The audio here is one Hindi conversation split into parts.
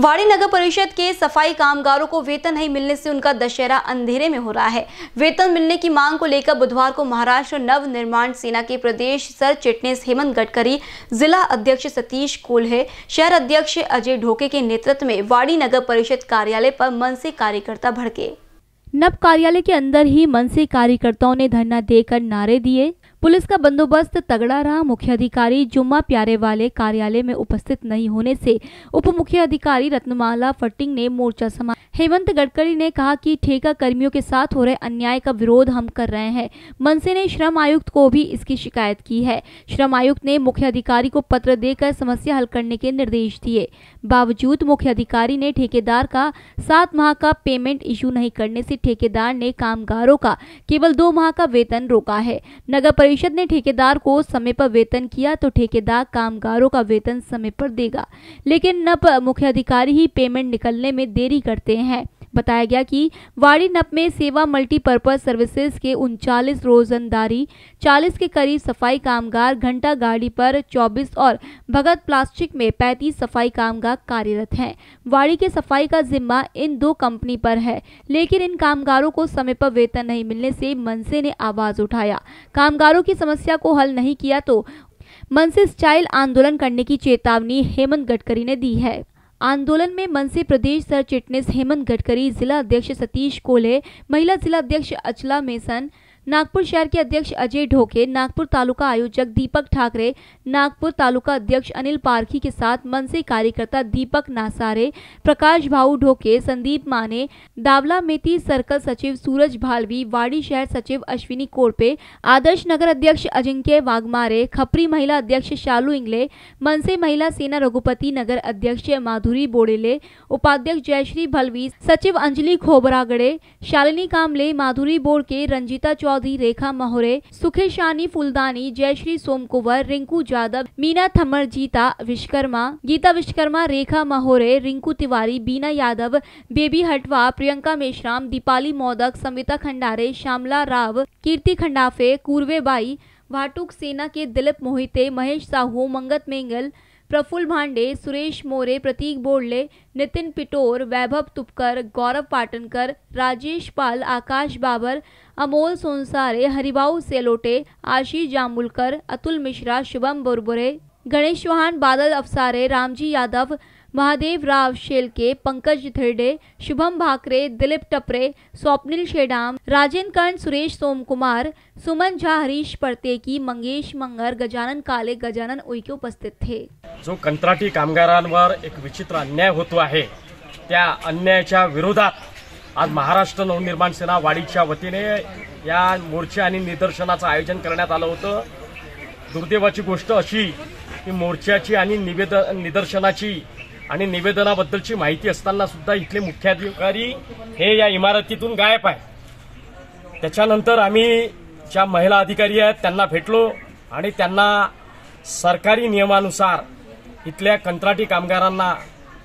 वाड़ी नगर परिषद के सफाई कामगारों को वेतन नहीं मिलने से उनका दशहरा अंधेरे में हो रहा है वेतन मिलने की मांग को लेकर बुधवार को महाराष्ट्र नव निर्माण सेना के प्रदेश सर चिटनेस हेमंत गडकरी जिला अध्यक्ष सतीश कोल्हे शहर अध्यक्ष अजय ढोके के नेतृत्व में वाड़ी नगर परिषद कार्यालय पर मन से कार्यकर्ता भड़के नव कार्यालय के अंदर ही मन से कार्यकर्ताओं ने धरना देकर नारे दिए पुलिस का बंदोबस्त तगड़ा रहा मुख्य अधिकारी जुम्मा प्यारे वाले कार्यालय में उपस्थित नहीं होने से उप मुख्य अधिकारी रत्नमाला फटिंग ने मोर्चा समाप्त हेमंत गडकरी ने कहा कि ठेका कर्मियों के साथ हो रहे अन्याय का विरोध हम कर रहे हैं मनसे ने श्रम आयुक्त को भी इसकी शिकायत की है श्रम आयुक्त ने मुख्य अधिकारी को पत्र देकर समस्या हल करने के निर्देश दिए बावजूद मुख्य अधिकारी ने ठेकेदार का सात माह का पेमेंट इशू नहीं करने से ठेकेदार ने कामगारों का केवल दो माह का वेतन रोका है नगर परिषद ने ठेकेदार को समय पर वेतन किया तो ठेकेदार कामगारों का वेतन समय पर देगा लेकिन न मुख्य अधिकारी ही पेमेंट निकलने में देरी करते हैं हैं बताया गया कि नप में सेवा मल्टीपर्पज सर्विसेज के उनचालीस रोजनदारी 40 के करीब सफाई कामगार घंटा गाड़ी पर 24 और भगत प्लास्टिक में 35 सफाई कामगार कार्यरत हैं वाड़ी के सफाई का जिम्मा इन दो कंपनी पर है लेकिन इन कामगारों को समय पर वेतन नहीं मिलने से मनसे ने आवाज उठाया कामगारों की समस्या को हल नहीं किया तो मनसे स्टाइल आंदोलन करने की चेतावनी हेमंत गडकरी ने दी है आंदोलन में मनसे प्रदेश सर चिटनेस हेमंत गडकरी जिला अध्यक्ष सतीश कोले महिला जिला अध्यक्ष अचला मेसन नागपुर शहर के अध्यक्ष अजय ढोके नागपुर तालुका आयोजक दीपक ठाकरे नागपुर तालुका अध्यक्ष अनिल पारखी के साथ मनसे कार्यकर्ता दीपक नासारे प्रकाश भाऊ ढोके संदीप माने दावला मेती सर्कल सचिव सूरज भालवी वाड़ी शहर सचिव अश्विनी कोरपे आदर्श नगर अध्यक्ष अजिंक्य वाघमारे खपरी महिला अध्यक्ष शालू इंगले मनसे महिला सेना रघुपति नगर अध्यक्ष माधुरी बोड़ेले उपाध्यक्ष जयश्री भलवी सचिव अंजलि खोबरागड़े शालिनी कामले माधुरी बोड़ के रंजिता चौधरी रेखा महोरे सुखेशानी फुलदानी जयश्री सोम कुंवर रिंकू यादव मीना थमर जीता विश्वकर्मा गीता विश्वकर्मा रेखा महोरे रिंकू तिवारी बीना यादव बेबी हटवा प्रियंका मेश्राम दीपाली मोदक समिता खंडारे श्यामला राव कीर्ति खंडाफे कूर्वे बाई भाटुक सेना के दिलीप मोहिते महेश साहू मंगत मेंगल प्रफुल्ल भांडे सुरेश मोरे प्रतीक बोर्डले नितिन पिटोर वैभव तुपकर गौरव पाटनकर राजेश पाल आकाश बाबर अमोल सोनसारे हरिभाऊ सेलोटे आशीष जामुलकर अतुल मिश्रा शुभम बुरबुरे गणेश चौहान बादल अफसारे रामजी यादव महादेव राव शेलके पंकज थिरडे शुभम भाकरे दिलीप टपरे स्वप्निल शेडाम राजेंद्र कर्ण सुरेश सोमकुमार सुमन झा हरीश परतेकी मंगेश मंगर गजानन काले गजानन उइके उपस्थित थे जो कंत्राटी कामगारांवर एक विचित्र अन्याय होतो आहे त्या अन्यायाच्या विरोधात आज महाराष्ट्र नवनिर्माण सेना वाडीच्या वतीने या मोर्चा आणि निदर्शनाचं आयोजन करण्यात आलं होतं दुर्दैवाची गोष्ट अशी की मोर्चाची आणि निवेद निदर्शनाची आणि निवेदनाबद्दलची माहिती असताना सुद्धा इथले मुख्याधिकारी हे या इमारतीतून गायब आहे त्याच्यानंतर आम्ही ज्या महिला अधिकारी आहेत त्यांना भेटलो आणि त्यांना सरकारी नियमानुसार इथल्या कंत्राटी कामगारांना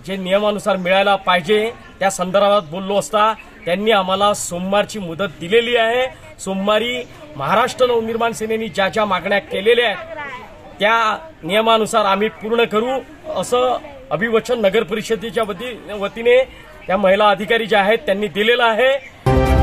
जे नियमानुसार मिळायला पाहिजे त्या संदर्भात बोललो असता त्यांनी आम्हाला सोमवारची मुदत दिलेली आहे सोमवारी महाराष्ट्र नवनिर्माण सेनेनी ज्या ज्या मागण्या केलेल्या आहेत त्या नियमानुसार आम्ही पूर्ण करू असं अभिवचन नगर परिषदेच्या वतीने त्या महिला अधिकारी ज्या आहेत त्यांनी दिलेलं आहे